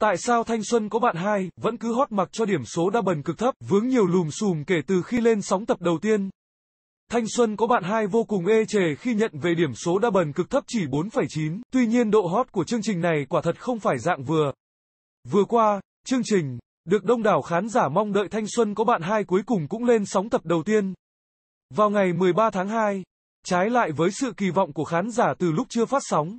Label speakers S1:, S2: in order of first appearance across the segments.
S1: Tại sao Thanh Xuân có bạn hai vẫn cứ hót mặc cho điểm số đa bần cực thấp, vướng nhiều lùm xùm kể từ khi lên sóng tập đầu tiên? Thanh Xuân có bạn hai vô cùng ê chề khi nhận về điểm số đa bần cực thấp chỉ 4,9, tuy nhiên độ hot của chương trình này quả thật không phải dạng vừa. Vừa qua, chương trình được đông đảo khán giả mong đợi Thanh Xuân có bạn hai cuối cùng cũng lên sóng tập đầu tiên. Vào ngày 13 tháng 2, trái lại với sự kỳ vọng của khán giả từ lúc chưa phát sóng,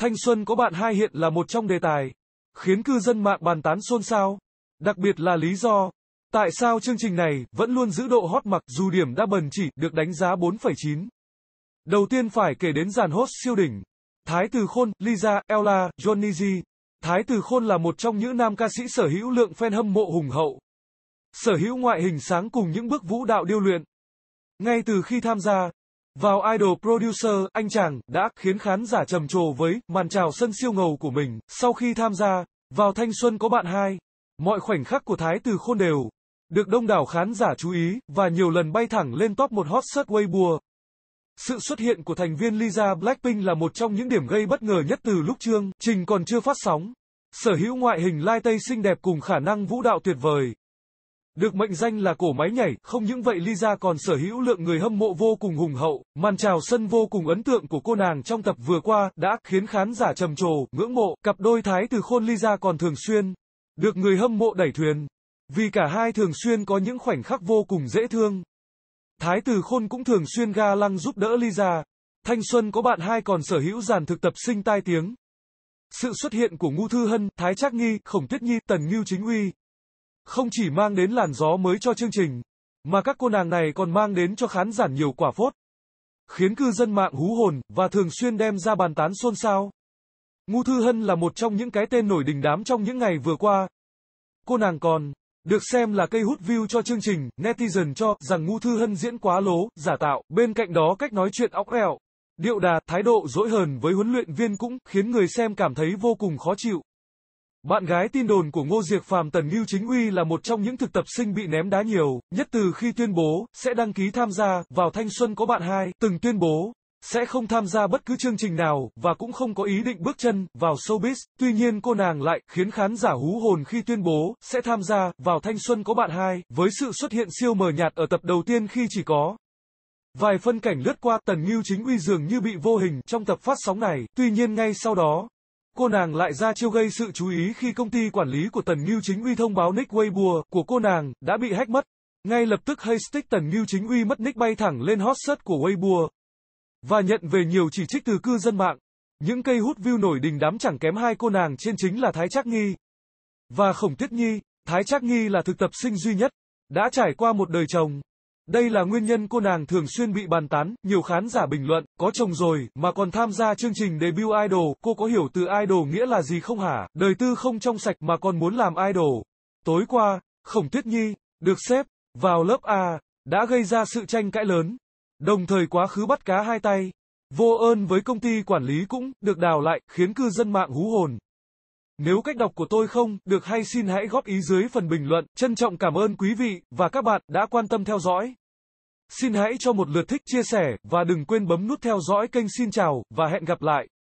S1: Thanh Xuân có bạn hai hiện là một trong đề tài khiến cư dân mạng bàn tán xôn xao. Đặc biệt là lý do tại sao chương trình này vẫn luôn giữ độ hot mặc dù điểm đã bần chỉ được đánh giá 4,9. Đầu tiên phải kể đến dàn host siêu đỉnh. Thái Từ Khôn, Lisa, Ella, Johnny G. Thái Từ Khôn là một trong những nam ca sĩ sở hữu lượng fan hâm mộ hùng hậu. Sở hữu ngoại hình sáng cùng những bước vũ đạo điêu luyện. Ngay từ khi tham gia, vào Idol Producer, anh chàng đã khiến khán giả trầm trồ với màn trào sân siêu ngầu của mình. Sau khi tham gia vào Thanh Xuân có bạn hai, mọi khoảnh khắc của Thái Từ Khôn đều được đông đảo khán giả chú ý và nhiều lần bay thẳng lên top một hot search Weibo. Sự xuất hiện của thành viên Lisa Blackpink là một trong những điểm gây bất ngờ nhất từ lúc chương trình còn chưa phát sóng. Sở hữu ngoại hình lai tây xinh đẹp cùng khả năng vũ đạo tuyệt vời, được mệnh danh là cổ máy nhảy, không những vậy Lisa còn sở hữu lượng người hâm mộ vô cùng hùng hậu, màn chào sân vô cùng ấn tượng của cô nàng trong tập vừa qua đã khiến khán giả trầm trồ, ngưỡng mộ, cặp đôi thái từ khôn Lisa còn thường xuyên được người hâm mộ đẩy thuyền, vì cả hai thường xuyên có những khoảnh khắc vô cùng dễ thương. Thái Từ Khôn cũng thường xuyên ga lăng giúp đỡ Lisa. Thanh Xuân có bạn hai còn sở hữu dàn thực tập sinh tai tiếng. Sự xuất hiện của Ngu Thư Hân, Thái Trác Nghi, Khổng Tiết Nhi, Tần Ngưu Chính Uy, không chỉ mang đến làn gió mới cho chương trình, mà các cô nàng này còn mang đến cho khán giả nhiều quả phốt, khiến cư dân mạng hú hồn và thường xuyên đem ra bàn tán xôn xao. Ngô Thư Hân là một trong những cái tên nổi đình đám trong những ngày vừa qua. Cô nàng còn được xem là cây hút view cho chương trình, netizen cho rằng Ngô Thư Hân diễn quá lố, giả tạo, bên cạnh đó cách nói chuyện óc ẹo, điệu đà, thái độ dỗi hờn với huấn luyện viên cũng khiến người xem cảm thấy vô cùng khó chịu. Bạn gái tin đồn của Ngô Diệc Phàm Tần Ngưu Chính Uy là một trong những thực tập sinh bị ném đá nhiều, nhất từ khi tuyên bố sẽ đăng ký tham gia vào Thanh Xuân có bạn hai, từng tuyên bố sẽ không tham gia bất cứ chương trình nào và cũng không có ý định bước chân vào showbiz. Tuy nhiên cô nàng lại khiến khán giả hú hồn khi tuyên bố sẽ tham gia vào Thanh Xuân có bạn hai với sự xuất hiện siêu mờ nhạt ở tập đầu tiên khi chỉ có Vài phân cảnh lướt qua Tần Ngưu Chính Uy dường như bị vô hình trong tập phát sóng này, tuy nhiên ngay sau đó, cô nàng lại ra chiêu gây sự chú ý khi công ty quản lý của Tần Ngưu Chính Uy thông báo nick Weibo của cô nàng đã bị hack mất. Ngay lập tức hashtag Tần Ngưu Chính Uy mất nick bay thẳng lên hot search của Weibo và nhận về nhiều chỉ trích từ cư dân mạng. Những cây hút view nổi đình đám chẳng kém hai cô nàng trên chính là Thái Trác Nghi và Khổng Tiết Nhi. Thái Trác Nghi là thực tập sinh duy nhất, đã trải qua một đời chồng đây là nguyên nhân cô nàng thường xuyên bị bàn tán, nhiều khán giả bình luận, có chồng rồi, mà còn tham gia chương trình debut idol, cô có hiểu từ idol nghĩa là gì không hả, đời tư không trong sạch mà còn muốn làm idol. Tối qua, Khổng Tuyết Nhi, được xếp, vào lớp A, đã gây ra sự tranh cãi lớn, đồng thời quá khứ bắt cá hai tay, vô ơn với công ty quản lý cũng, được đào lại, khiến cư dân mạng hú hồn. Nếu cách đọc của tôi không được hay xin hãy góp ý dưới phần bình luận. Trân trọng cảm ơn quý vị và các bạn đã quan tâm theo dõi. Xin hãy cho một lượt thích, chia sẻ và đừng quên bấm nút theo dõi kênh. Xin chào và hẹn gặp lại.